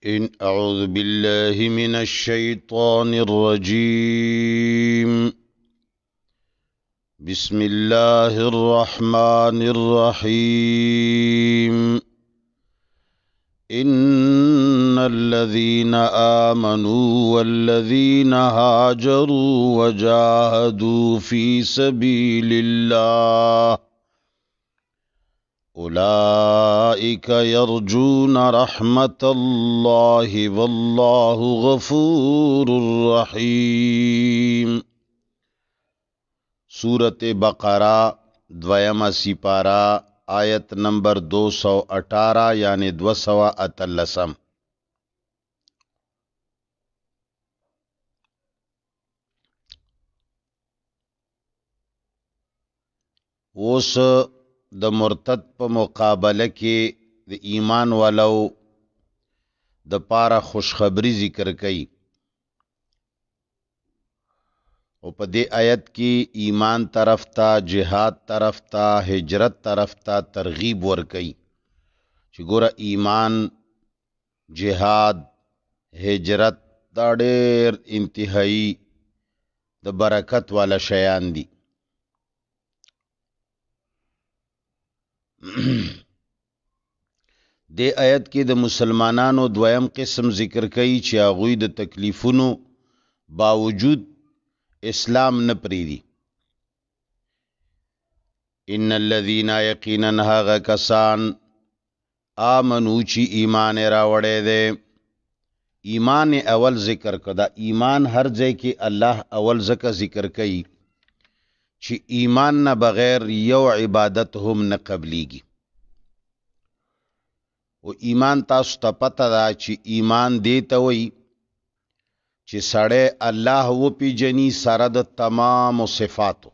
إن أعوذ بالله من الشيطان الرجيم بسم الله الرحمن الرحيم إن الذين آمنوا والذين هاجروا وجاهدوا في سبيل الله أولئك يرجون رحمة الله والله غفور رحيم سورة بقرة دویمه سپارا آیت نمبر 218 یعنی 213 اوس د مرتد په مقابله کې د ایمان ولو د پاره خوشخبری ذکر کړي او په دې آیت کې ایمان طرف ته جهاد طرف ته هجرت طرف ته ترغیب ورکړي چې ګوره ایمان جهاد هجرت دا ډېر انتهایی د برکت والا شیان دي د آیت کې د مسلمانانو دویم قسم ذکر کوي چې هغوی د تکلیفونو باوجود اسلام نه پریدي ان الذين يقينا هغه کسان امنو چې ایمان راوړې ده ایمان اول ذکر کدا ایمان هر ځای کې الله اول ځکه ذکر کوي چې ایمان نه بغیر یو عبادت هم نه قبليږي او ایمان تاسو ته پته ده چې ایمان دی ته وایي چې سړی الله و پیجنی سره د تمام صفاتو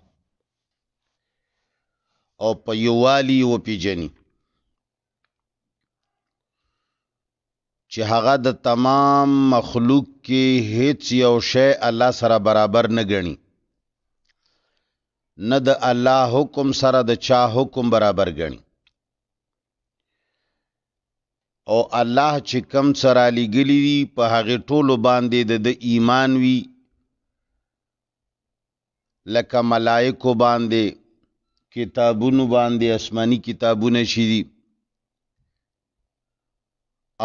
او په یووالي و پیجنی چې هغه د تمام مخلوق کې هیڅ یو شی الله سره برابر نه ګڼي نه د الله حکم سره د چا حکم برابر غني او الله چې کم سره لګلی وي په هغه ټولو باندې د ایمان وي لکه ملائکو باندې کتابونو باندې آسماني کتابونه شې دي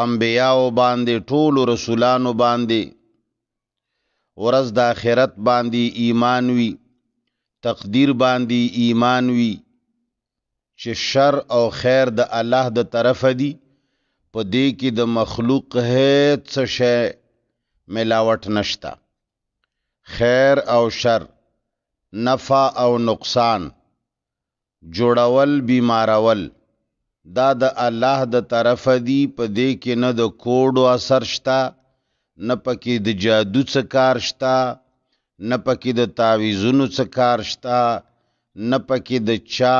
انبیاو باندې ټولو رسولانو باندې ورځ د آخرت باندې ایمان وي تقدیر باندې ایمان وي چې شر او خیر د الله د طرفه دی په دې کې د مخلوق هیڅ څه شی ملاوټ نشتا خیر او شر نفع او نقصان جوړول بیمارول دا د الله د طرفه دی په دې کې نه د کوډو اثر شتا نه پکې د جادو څه کار شتا نه پکې د تعویزونو څه کار شته نه پکې د چا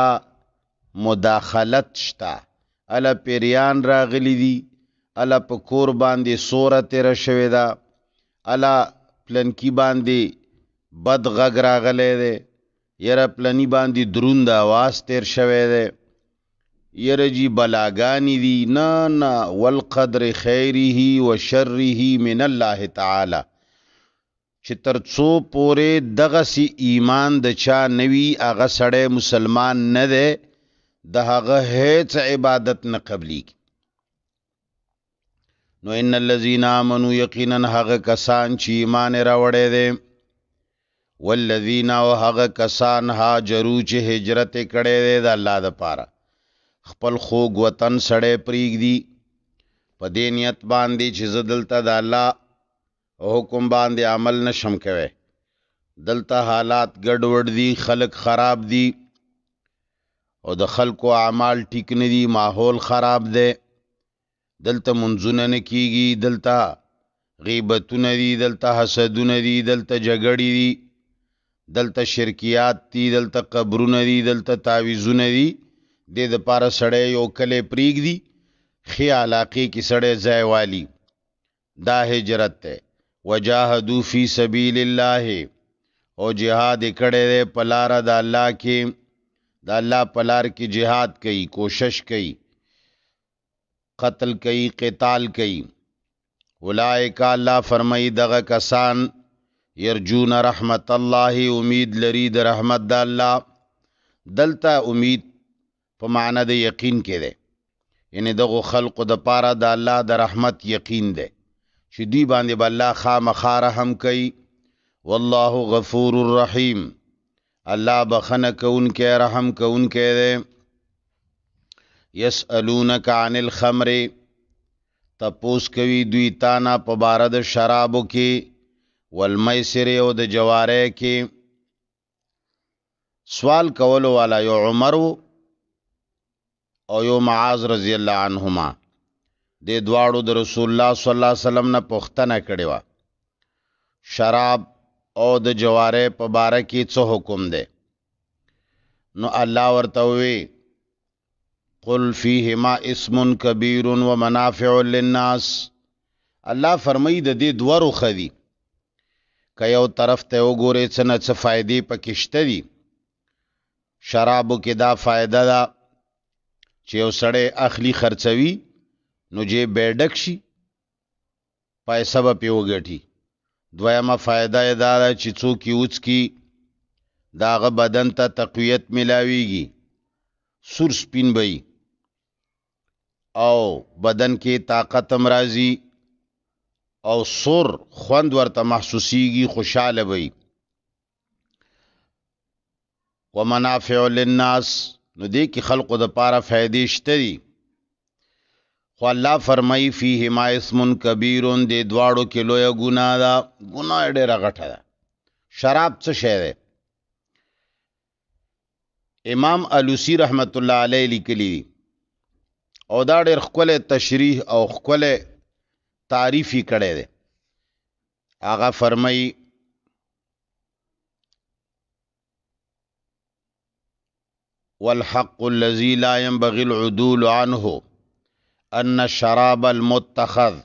مداخلت شته الا پیریان راغلی دي الا په کور باندې سوره تیر شوې ده الا پلنکی باندې بد غږ راغلی دی یره پلنی باندې دروند आवाज تیر شوې ده یره جی بلاګانی دي نه نه والقدر خیره و شره من الله تعالی چې ترڅو پورې دغه سی ایمان د چا نوي هغه سړی مسلمان نه دی د هغه هیڅ عبادت نه قبلي نو ان الذين امنوا یقینا هغه کسان چې ایمان راوړی دی والذین او هغه کسان هاجرو چې هجرت کړي دی د الله د پاره خپل خوګ وطن سړې پریګ دی په دینیت باندې چې زدلته د الله حکم باندې عمل نشم کوي دلته حالات ګډوډ دي خلک خراب دي او د خلکو اعمال ټیک نه دي ماحول خراب دی دلته منځونه نه کیږي دلته غیبتونه دي دلته حسدونه دي دلته جګړې دي دلته شرکیات دي دلته قبرونه دي دلته تعویزونه دي د د پاره سړی یو کلی پریږدي خی علاقې کې سړی ځای والی دا هجرت دی وجاهدوا فی سبیل الله او جهاد کړه دې پلار د الله کې د الله پلار کې جهاد کوي کوشش کوي قتل کوي قتال کوي اولائک الله فرمای دغه کسان يرجون رحمت الله امید لري د رحمت د الله دلته امید په معنی د یقین کې ده یعنی دغه خلق د پاره د الله د رحمت یقین ده چې دوی باندې به الله خامخا رحم کوي والله غفور الرحیم الله بخنه کوونکی رحم کوونکی دی یسالونک عن الخمر تپوس کوي دوی تانا په بار د شرابو کې والمیسر او د جواره کې سوال کولو والا یو عمر او یو معاذ رضی الله عنهما د دواړو د رسول الله صلی الله علیه وسلم نه پوښتنه کړې و شراب او د جواره په باره کې څه حکم دی نو الله ورته وی قل فیهما اسم کبیر و منافع للناس الله فرمایي د دې دوړو خوي که یو طرف ته وګورې څه نه څه فائدې پکې شته دي شرابو کې دا فائدہ ده چې یو سړی اخلی خرڅوي نو جیب به ډک شي پیسې به پیو غټي دویمه فائدہ دا ده چې څوک یې وڅکي داغه بدن ته تقویت ملاويږي سور سپین بي او بدن کې طاقت هم راځي او سر خوند ورته محسوسیږي خوشاله وي ومنافع للناس نو دې کې خلقو د پاره فائدې شته دي خو الله فرمایي فيه ما اسم کبیر دې دواړو کې لوی ګنا ده ګنا ډېر غټه ده شراب څه شی ده امام الوسی رحمت الله علیه لیکلی او دا ډېر خپل تشریح او خپل تعریفی کړي ده هغه فرمایي والحق الذي لا ينبغي العدول عنه أن الشراب المتخذ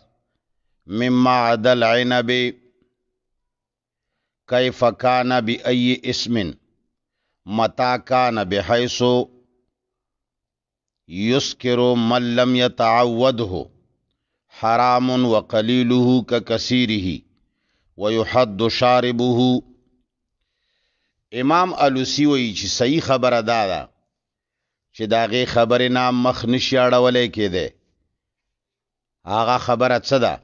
مما عدا العنب كيف كان بأي اسم متى كان بحيث يسكر من لم يتعوده حرام وقليله ككثيره ويحد شاربه امام الوسی وی چې صحیح خبره ده چې داغه خبره نام مخ نشي اړولې کېده هغه خبره څه ده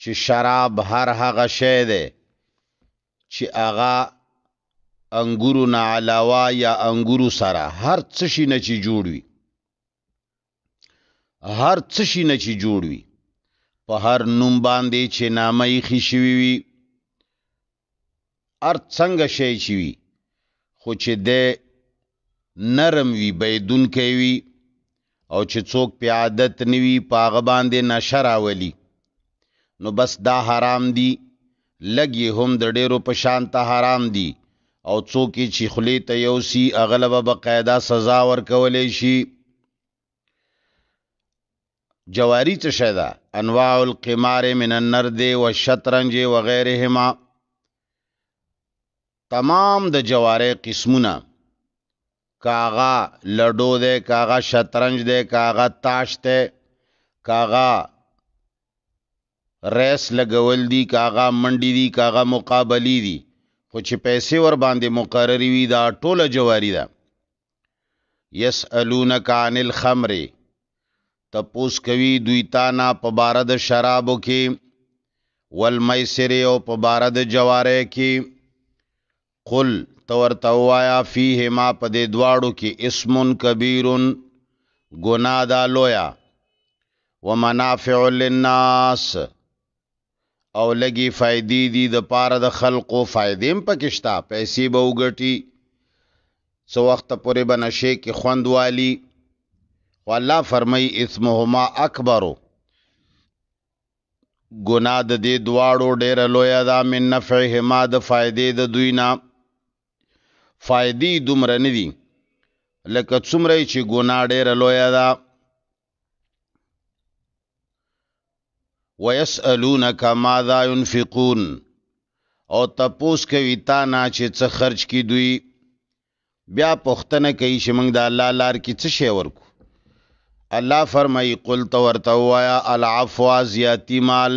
چې شراب هر هغه شی دی چې هغه انګورو نه علاوه یا انګورو سره هر څه شي نه چې جوړ وي هر څه شي نه چې جوړ وي په هر نوم باندې چې نامه یې خښوي وي هر څنګه شی چې وي خو چې د نرم وي بيدون کوي او چې څوک په عادت نوي پاغه باندې نشه راولي نو بس دا حرام دی لګي هم د ډیرو په شان ته حرام دی او څوک چې خلی ته یوسی اغلب بقاعده سزا ورکولې شي جواری څه شدا انواع القمار من النرد والشطرنج وغيرهما تمام د جواره قسمونه کاغا لډو دے کاغا شطرنج دے کاغا تاش دے کاغا ریس لګول دي کاغا منډي دي کاغا مقابلی دي خو چې پیسې ور باندې مقرری وي دا ټوله جواری ده یسالونک عن الخمر تپوس کوي دوی تا نه په بارد شرابو کې والمیسر او په بارد جواره کې قل تور توایا فیه ما پدې دواړو کې اسم کبیر گنا دا لویا ومنافع للناس او لګي فائدې دي د پاره د خلقو فائدې هم پکښتا پیسې به وګټي سو وخت پورې بنشه کې خوند والی والله فرمای اسمهما اکبرو گنا د دې دواړو ډېر لویا دا من نفعهما د فائدې د دوی نه فائدې دومره نه دي لکه څومره چې ګنا ډېره لویه ده ويسألونك ماذا ينفقون او تپوس کوي تا نه چې څه خرج کی دوی بیا پښتنه کوي چې موږ د الله لار کې څه شی ورکو الله فرمایي قل تو ورته وایا العفو زیاتی مال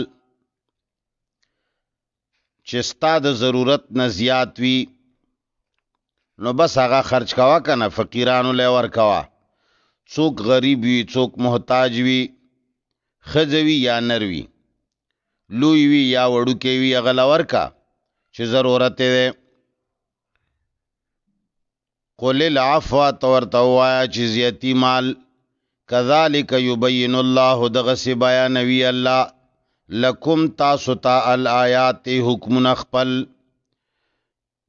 چې ستا د ضرورت نه زیات وي نو بس هغه خرج کوا کنه فقیرانو له ور کوا څوک غریب وي څوک محتاج وي خځوي یا نروي لوی وي یا وړو کې وي هغه لور کا چې ضرورت دی قل العفو تورتوا چې یتی مال کذالک یبین الله دغه سی بیان وی الله لکم تاسو ته الایات حکم نخپل خپل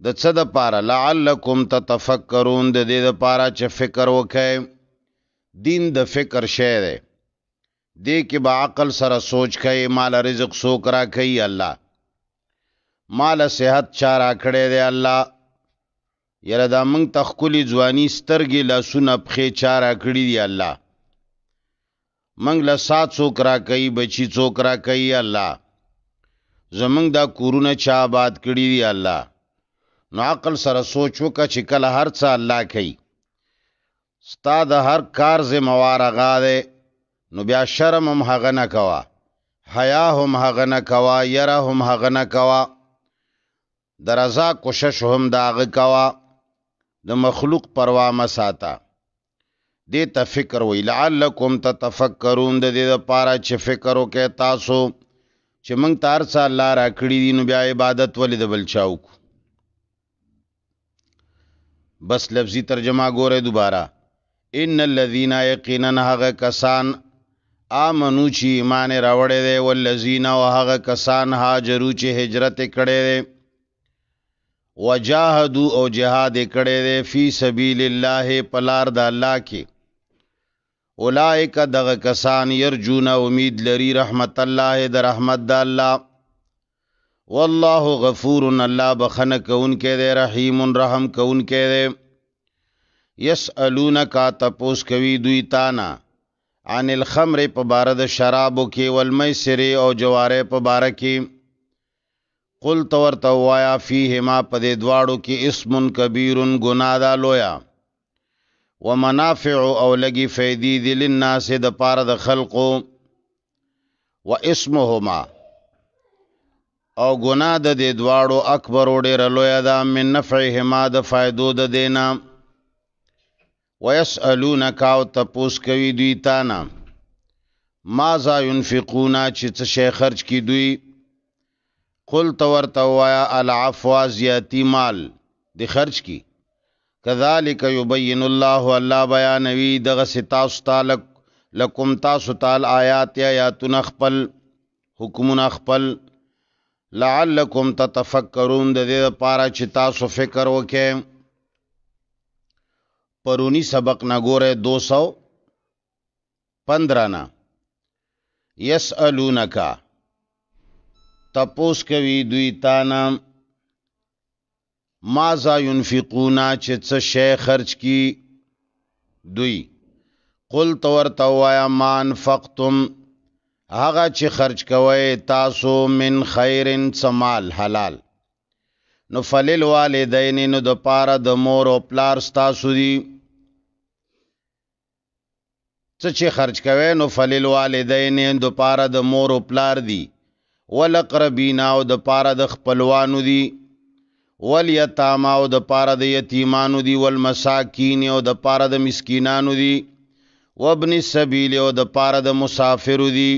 د څه د پاره لعلکم تتفکرون د دې د پاره چې فکر وکړي دین د فکر شی دی دې کې به عقل سره سوچ کړي مال رزق سوک را کوي الله مال صحت چا را کړي دی الله یره دا موږ تخکلی ځواني سترګې لاسونه پخې چا را کړي دی الله موږ له سات سوک را کوي بچي سوک را کوي الله زمنګ دا کورونه چا آباد کړي دی الله نو عقل سره سوچ وکړه چې کله هر څه الله کوي ستا د هر کار ذموار هغه دی نو بیا شرم هم هغه نه کوه حیا هم هغه نه کوه یره هم هغه نه کوه د رضا کوشش هم د هغه کوه د مخلوق پروا مه ساته دې ته فکر وی لعلکم تتفکرون د دې لپاره چې فکر وکې تاسو چې موږ تار څه الله را کړی دي نو بیا عبادت ولې د بل چاوکو بس لفظی ترجمه ګوره دوباره ان الذين يقينا هغه کسان امنو چې ایمان راوړې دي ولذین او هغه کسان هاجرو چې هجرت کړې دي وجاهدوا او جهاد کړې دي فی سبیل الله پلار د الله کې اولائک دغه کسان يرجون امید لري رحمت الله د رحمت د الله والله غفور الله بخنه کون کې دے رحیم رحم کون کې دے یسالونک تپوس کوي دوی تانا عن الخمر په بار د شرابو کې والمیسر او جواره په بار کې قل تور توایا فیهما په دې دواړو کې اسم کبیر گنا دا لویا ومنافع او لګي فیدی دي للناس د پار د خلقو واسمهما او ګنا د دې دواړو اکبر ډېر لوی ده من نفعهما د فائدو د دینا ويسالونک او تپوس کوي دوی تا نه ما ذا ينفقون چې څه شی خرج کی دوی قل تور توایا العفو زیاتی مال دی خرج کی کذالک یبین الله الله بیانوي دغه ستاسو تعلق لکم تاسو تعال آیات یا تن خپل حکمون خپل لعلکم تتفکرون د دې لپاره چې تاسو فکر وکئ پرونی سبق نه ګوره 215 نه یسالونک تپوس کوي دوی تا نام ماذا ينفقون چې څه شی خرج کی دوی قل تور توایا مان فقتم هغه چې خرج کوي تاسو من خیرن سمال حلال نو فلل والدین نو د پاره د مور او پلار تاسو دی څه چې خرج کوي نو فلل والدین د پاره د مور او پلار دی ولقربین او د پاره د خپلوانو دی والیتاما او د پاره د یتیمانو دی والمساکین او د پاره د مسکینانو دی وابن السبیل او د پاره د مسافرو دی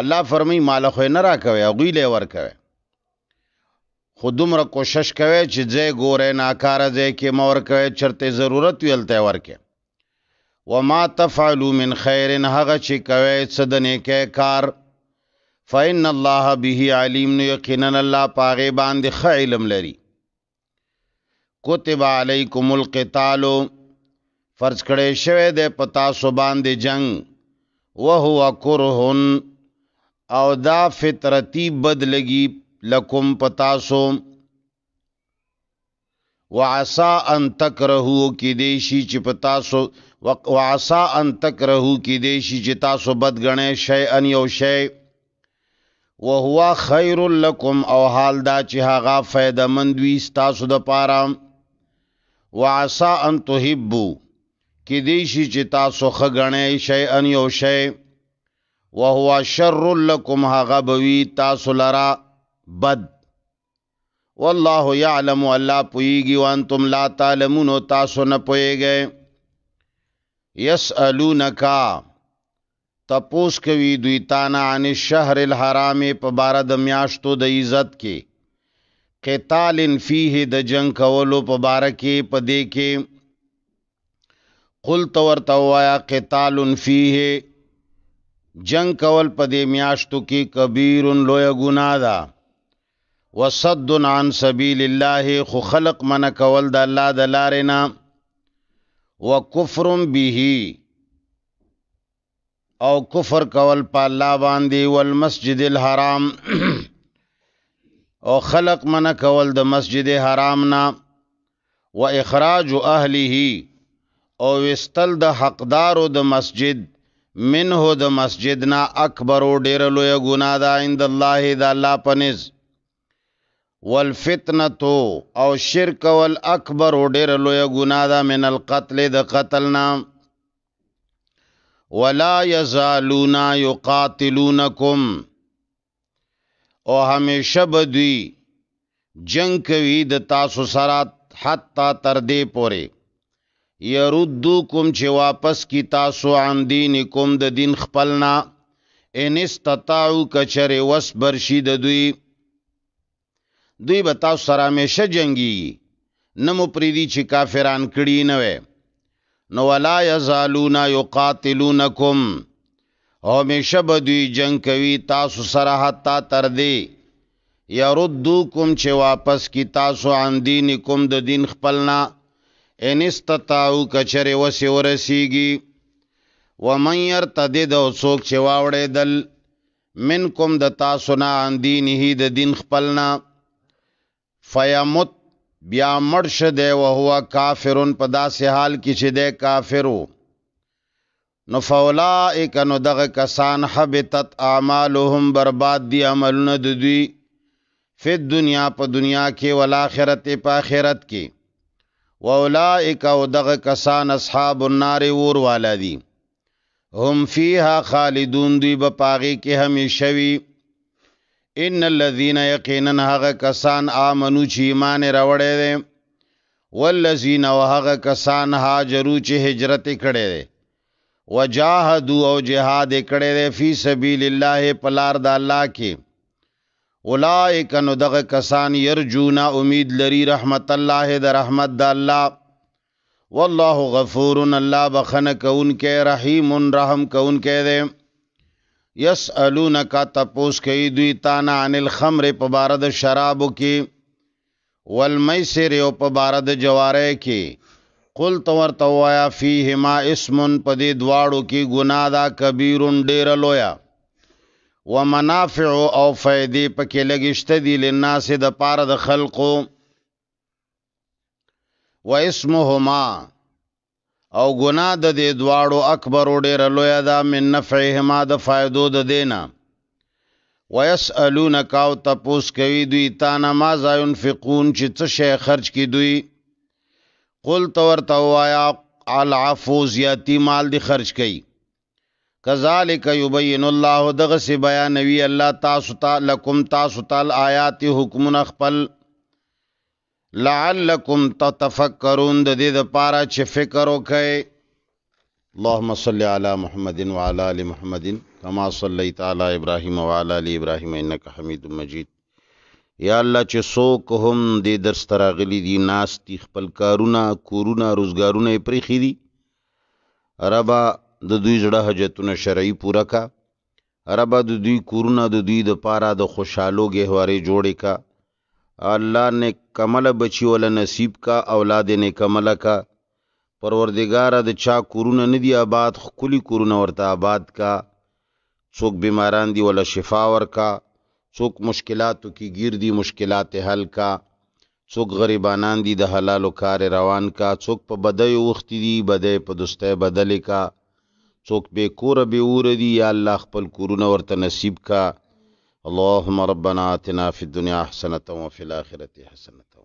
الله فرمی مال خو نه را کوي غوی له ور کوي خودمره کوشش کوي چې ځای ګورې ناکار ځای کې مور کوي چرته ضرورت ویلته ورکه وما تفعلوا من خير هغه چې کوي صدنه کې کار فإن الله به عليم یقینا الله پاغه باندې خ علم لري كتب عليكم القتال فرض کړي شوه د پتا سو باندې جنگ وهو کرهن او دا فطرتی بد لګي لکم پتاسو وعسا ان تکرهو کی دیشی چې پتاسو وعسا ان تکرهو کی دیشی چې تاسو بد غنې شی ان یو شی وهو خیر لکم او حال دا چې هغه فائدہ مند وي تاسو د پاره وعسا ان تحبو کی دیشی چې تاسو خغنې شی ان یو شی وهو شر لكم هغبوي تاسو لرا بد والله يعلم الله پويږي وانتم لا تعلمون تاسو نه پويږئ يسالونك تپوس کوي دوی تانا عن الشهر الحرام په بار د میاشتو د عزت کې قتال فيه د جنگ کولو په بار کې په دې کې قل تور توایا قتال فيه جنگ کول په دې میاشتو کې کبیر لوی ګناه ده وصد عن سبیل الله خو خلق من کول د الله د لارې نه وکفر به او کفر کول په الله باندې والمسجد الحرام او خلق من کول د مسجد حرام نه و اخراج اهله او وستل د حقدارو د مسجد منه د مسجدنا اکبر او ډیر لوی ګنا ده عند الله د الله پنس والفتنه او شرک ول اکبر او ډیر لوی ګنا ده من القتل د قتلنا ولا يزالون يقاتلونكم او همیشه بدوی جنگ کوي د تاسو سره حتا تر دې پوره يردوکم چې واپس کی تاسو عن دینکم د دین خپلنا ان استطاعو کچر وسبر شي د دوی دوی به تاسو سره همیشه جنگي نمو پریدي چې کافران کړي نه وي نو ولا یزالون یقاتلونکم همیشه به دوی جنگ کوي تاسو سره حتا تر دې یردوکم چې واپس کی تاسو عن دینکم د دین خپلنا انستطاعو کچره وسی ورسیږي ومن يرتد دو څوک چې واوړې دل منکم د تاسو نه ان دینه د دین خپلنا فیمت بیا مرش دی او هو کافرون په داسې حال کې چې دی کافرو نو فولائک نو دغه کسان حبتت اعمالهم برباد دی عملونه د دوی فی دنیا په دنیا کې ول اخرت په اخرت کې واولائک او دغه کسان اصحاب النار ور والا دي هم فیها خالدون دی په پاغي کې همیشوي ان الذين یقینا هغه کسان امنو چې ایمان راوړې دي والذین هغه کسان هاجرو چې هجرت کړي دي وجاهدوا او جهاد کړي دي فی سبیل الله پلار د الله کې اولائک نو دغه کسان يرجونا امید لري رحمت الله د رحمت د الله والله غفور الله بخنه کون کې رحیم رحم کون کې دې یسالونک تپوس کې دوی تانا عن الخمر په بارد شرابو کې والمیسر او په بارد جواره کې قل تور توایا فیهما اسم پدې دواړو کې ګناه دا کبیرون ډیر لویا و منافع او فائدې پکې لګشته دي لناس د پاره د خلقو و اسمهما او ګنا د دې دواړو اکبر ډېر لوی دا من نفعهما د فائدو د دینا ويسالونک او تپوس کوي دوی تا نماز ينفقون چې څه شی خرج کی دوی قل تور توایا العفو زیاتی مال دی خرج کئ کذالک یبین الله دغه سی بیانوی الله تاسو ته لکم تاسو ته آیات حکمن خپل لعلکم تتفکرون د دې د پاره چې فکر وکئ اللهم صل علی محمد وعلى ال محمد کما صلیت علی ابراهیم وعلى ال ابراهیم انک حمید مجید یا الله چې څوک هم دې درس تراغلی دي ناس دي خپل کارونه کورونه روزګارونه پرې خېدي ربا د دوی زړه حاجتونه شرعي پوره کا رب د دوی کورونه د دوی د پاره د خوشحالو گهوارې جوړې کا الله نے کمل بچی ول نصیب کا اولاد نے کمل کا پروردگار د چا کورونه ندی آباد خکلی کورونه ورته آباد کا څوک بیماران دی ول شفا ور کا څوک مشکلاتو کی گیر دی مشکلات حل کا څوک غریبانان دی د حلالو کار روان کا څوک په بدای وخت دی بدای په دوستۍ بدل کا څوک به کور به اور دی یا الله خپل کورونه ورته نصیب کا اللهم ربنا آتنا فی الدنيا حسنه وفي الاخره حسنه